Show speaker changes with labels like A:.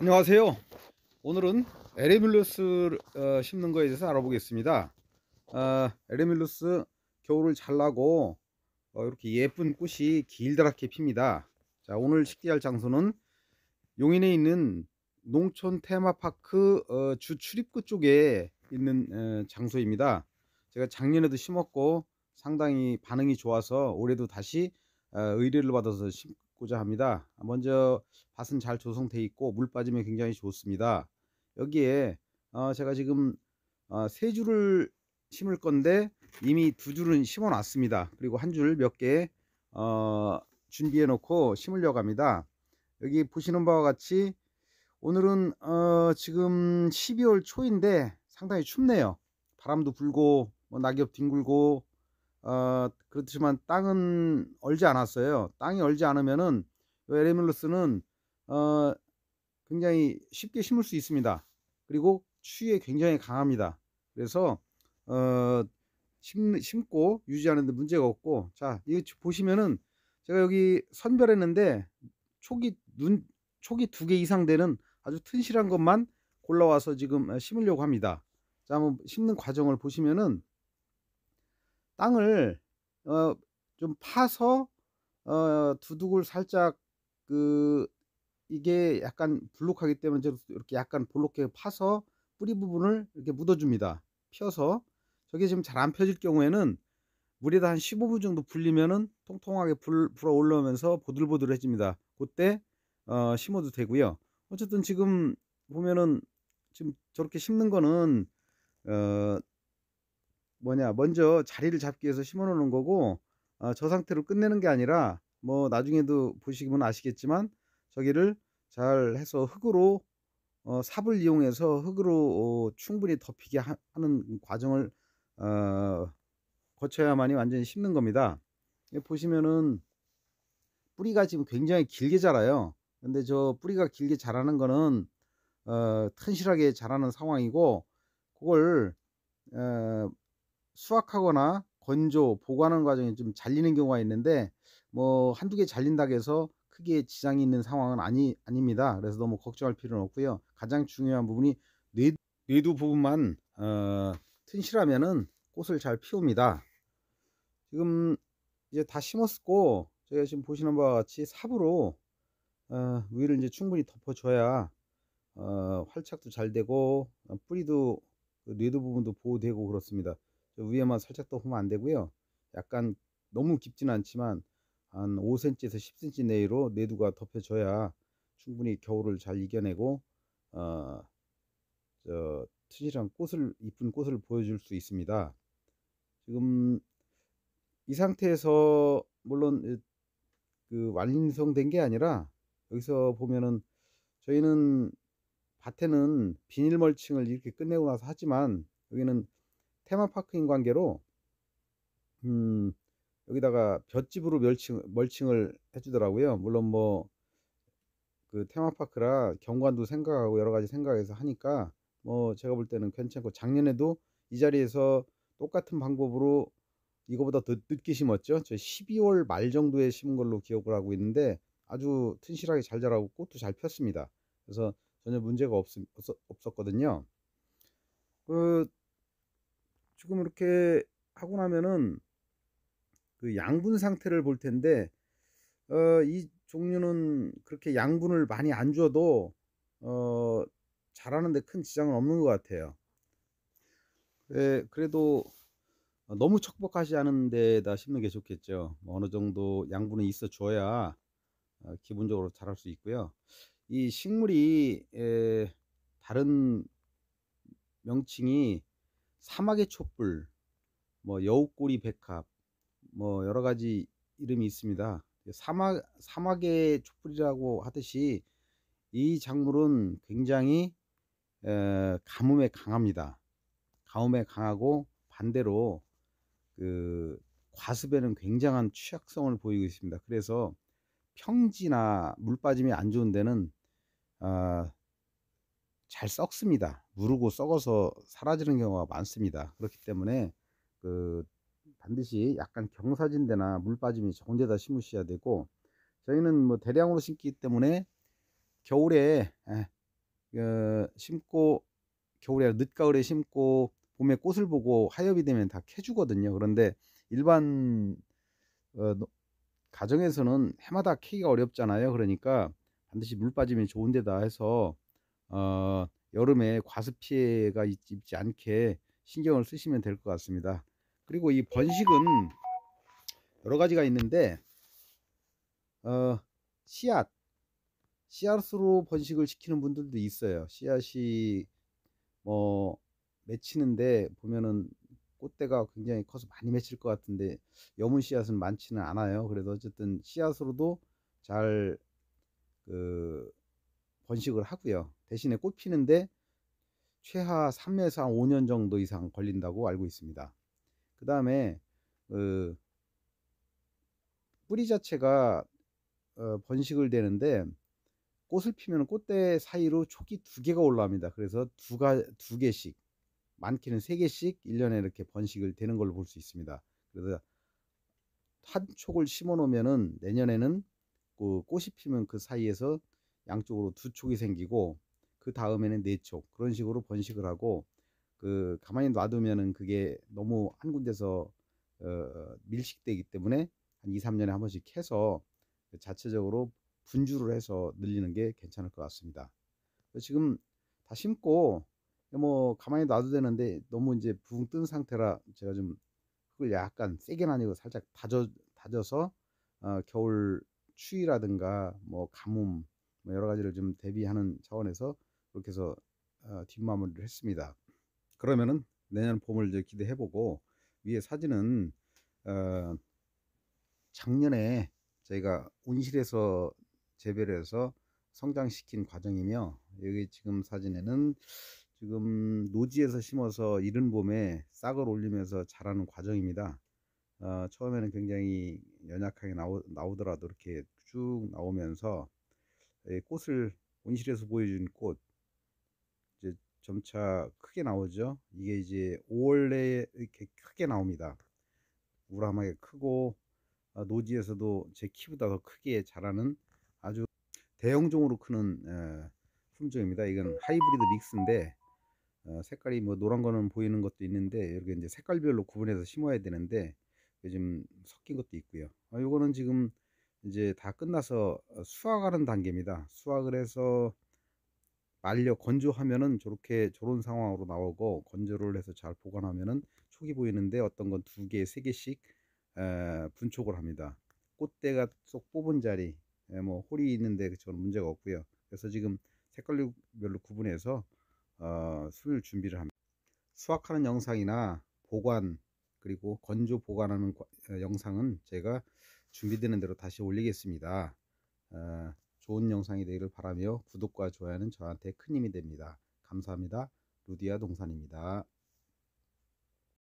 A: 안녕하세요 오늘은 에레밀루스 어, 심는 거에 대해서 알아보겠습니다 어, 에레밀루스 겨울을 잘나고 어, 이렇게 예쁜 꽃이 길다랗게 핍니다 자 오늘 식재할 장소는 용인에 있는 농촌 테마파크 어, 주 출입구 쪽에 있는 어, 장소입니다 제가 작년에도 심었고 상당히 반응이 좋아서 올해도 다시 어, 의뢰를 받아서 심, 짚고자 합니다. 먼저 밭은 잘 조성돼 있고 물 빠짐에 굉장히 좋습니다. 여기에 어 제가 지금 어세 줄을 심을 건데 이미 두 줄은 심어 놨습니다. 그리고 한 줄 몇개 어 준비해 놓고 심으려고 합니다. 여기 보시는 바와 같이 오늘은 어 지금 12월 초인데 상당히 춥네요. 바람도 불고 뭐 낙엽 뒹굴고 어, 그렇지만 땅은 얼지 않았어요. 땅이 얼지 않으면은 에레밀로스는 어, 굉장히 쉽게 심을 수 있습니다. 그리고 추위에 굉장히 강합니다. 그래서 어, 심, 심고 유지하는데 문제가 없고 자 이거 보시면은 제가 여기 선별했는데 초기 눈 초기 두 개 이상 되는 아주 튼실한 것만 골라와서 지금 어, 심으려고 합니다. 자 한번 심는 과정을 보시면은 땅을 어, 좀 파서 어, 두둑을 살짝 그 이게 약간 블록하기 때문에 이렇게 약간 볼록하게 파서 뿌리 부분을 이렇게 묻어줍니다. 펴서 저게 지금 잘 안 펴질 경우에는 물에다 한 15분 정도 불리면은 통통하게 불, 불어 올라오면서 보들보들해집니다. 그때 어, 심어도 되고요. 어쨌든 지금 보면은 지금 저렇게 심는 거는 어, 뭐냐 먼저 자리를 잡기 위해서 심어 놓는 거고 어, 저 상태로 끝내는 게 아니라 뭐 나중에도 보시면 아시겠지만 저기를 잘 해서 흙으로 어, 삽을 이용해서 흙으로 어, 충분히 덮이게 하, 는 과정을 어, 거쳐야만이 완전히 심는 겁니다 보시면은 뿌리가 지금 굉장히 길게 자라요 근데 저 뿌리가 길게 자라는 거는 어, 튼실하게 자라는 상황이고 그걸 어, 수확하거나 건조, 보관하는 과정이좀 잘리는 경우가 있는데 뭐 한두 개 잘린다고 해서 크게 지장이 있는 상황은 아니 아닙니다. 그래서 너무 걱정할 필요는 없고요. 가장 중요한 부분이 뇌, 뇌두 부분만 어, 튼실하면은 꽃을 잘 피웁니다. 지금 이제 다 심었고 저희가 지금 보시는 바와 같이 삽으로 어, 위를 이제 충분히 덮어줘야 어, 활착도 잘 되고 어, 뿌리도 그 뇌두 부분도 보호되고 그렇습니다. 위에만 살짝 더 보면 안 되고요. 약간 너무 깊진 않지만 한 5cm에서 10cm 내로 내두가 덮여져야 충분히 겨울을 잘 이겨내고 어, 저 튼실한 꽃을 이쁜 꽃을 보여줄 수 있습니다. 지금 이 상태에서 물론 그 완성된 게 아니라 여기서 보면은 저희는 밭에는 비닐 멀칭을 이렇게 끝내고 나서 하지만 여기는 테마파크인 관계로 음, 여기다가 볏집으로 멸칭, 멀칭을 해주더라고요. 물론 뭐 그 테마파크라 경관도 생각하고 여러 가지 생각해서 하니까 뭐 제가 볼 때는 괜찮고 작년에도 이 자리에서 똑같은 방법으로 이거보다 더 늦게 심었죠. 저 12월 말 정도에 심은 걸로 기억을 하고 있는데 아주 튼실하게 잘 자라고 꽃도 잘 폈습니다. 그래서 전혀 문제가 없, 없었거든요. 그 지금 이렇게 하고 나면은 그 양분 상태를 볼 텐데 어, 이 종류는 그렇게 양분을 많이 안 줘도 어, 자라는데 큰 지장은 없는 것 같아요. 그 그래도 너무 척박하지 않은 데다 심는 게 좋겠죠. 뭐 어느 정도 양분이 있어 줘야 어, 기본적으로 자랄 수 있고요. 이 식물이 에, 예, 다른 명칭이 사막의 촛불, 뭐 여우꼬리 백합, 뭐 여러 가지 이름이 있습니다. 사막 사막의 촛불이라고 하듯이 이 작물은 굉장히 에, 가뭄에 강합니다. 가뭄에 강하고 반대로 그 과습에는 굉장한 취약성을 보이고 있습니다. 그래서 평지나 물 빠짐이 안 좋은 데는 아, 잘 썩습니다. 무르고 썩어서 사라지는 경우가 많습니다. 그렇기 때문에 그 반드시 약간 경사진대나 물 빠짐이 좋은 데다 심으셔야 되고 저희는 뭐 대량으로 심기 때문에 겨울에 에, 예, 그 심고 겨울에 늦가을에 심고 봄에 꽃을 보고 하엽이 되면 다 캐주거든요. 그런데 일반 어, 가정에서는 해마다 캐기가 어렵잖아요. 그러니까 반드시 물 빠짐이 좋은 데다 해서 어, 여름에 과습 피해가 있지 않게 신경을 쓰시면 될 것 같습니다. 그리고 이 번식은 여러 가지가 있는데 어, 씨앗 씨앗으로 번식을 시키는 분들도 있어요. 씨앗이 뭐 맺히는데 보면은 꽃대가 굉장히 커서 많이 맺힐 것 같은데 여문 씨앗은 많지는 않아요. 그래서 어쨌든 씨앗으로도 잘그 번식을 하고요. 대신에 꽃 피는데 최하 3에서 한 5년 정도 이상 걸린다고 알고 있습니다. 그 다음에 그 뿌리 자체가 어, 번식을 되는데 꽃을 피면 꽃대 사이로 초기 두 개가 올라옵니다. 그래서 두가 두 개씩 많게는 세 개씩 1년에 이렇게 번식을 되는 걸로 볼 수 있습니다. 그래서 한 촉을 심어 놓으면 내년에는 그 꽃이 피면 그 사이에서 양쪽으로 두 촉이 생기고 그 다음에는 네 촉 그런 식으로 번식을 하고 그 가만히 놔두면은 그게 너무 한 군데서 어, 밀식되기 때문에 한 2, 3년에 한 번씩 해서 그 자체적으로 분주를 해서 늘리는 게 괜찮을 것 같습니다. 지금 다 심고 뭐 가만히 놔도 되는데 너무 이제 붕 뜬 상태라 제가 좀 흙을 약간 세게는 아니고 살짝 다져 다져서 어, 겨울 추위라든가 뭐 가뭄 뭐 여러 가지를 좀 대비하는 차원에서 그렇게 해서 어, 뒷마무리를 했습니다. 그러면은 내년 봄을 이제 기대해보고 위에 사진은 어, 작년에 저희가 온실에서 재배를 해서 성장시킨 과정이며 여기 지금 사진에는 지금 노지에서 심어서 이른 봄에 싹을 올리면서 자라는 과정입니다. 어, 처음에는 굉장히 연약하게 나오, 나오더라도 이렇게 쭉 나오면서 예, 꽃을 온실에서 보여준 꽃 이제 점차 크게 나오죠. 이게 이제 5월에 이렇게 크게 나옵니다. 우람하게 크고 아, 노지에서도 제 키보다 더 크게 자라는 아주 대형종으로 크는 품종입니다. 이건 하이브리드 믹스인데 어, 색깔이 뭐 노란 거는 보이는 것도 있는데 이렇게 이제 색깔별로 구분해서 심어야 되는데 요즘 섞인 것도 있고요. 아, 거는 지금 이제 다 끝나서 어, 수확하는 단계입니다. 수확을 해서 말려 건조하면은 저렇게 저런 상황으로 나오고 건조를 해서 잘 보관하면은 촉이 보이는데 어떤 건 두 개, 세 개씩 분촉을 합니다. 꽃대가 쏙 뽑은 자리, 에, 뭐 홀이 있는데 저는 문제가 없고요. 그래서 지금 색깔별로 구분해서 어, 수율 준비를 합니다. 수확하는 영상이나 보관 그리고 건조 보관하는 어, 영상은 제가 준비되는 대로 다시 올리겠습니다. 어, 좋은 영상이 되기를 바라며 구독과 좋아요는 저한테 큰 힘이 됩니다. 감사합니다. 루디아 동산입니다.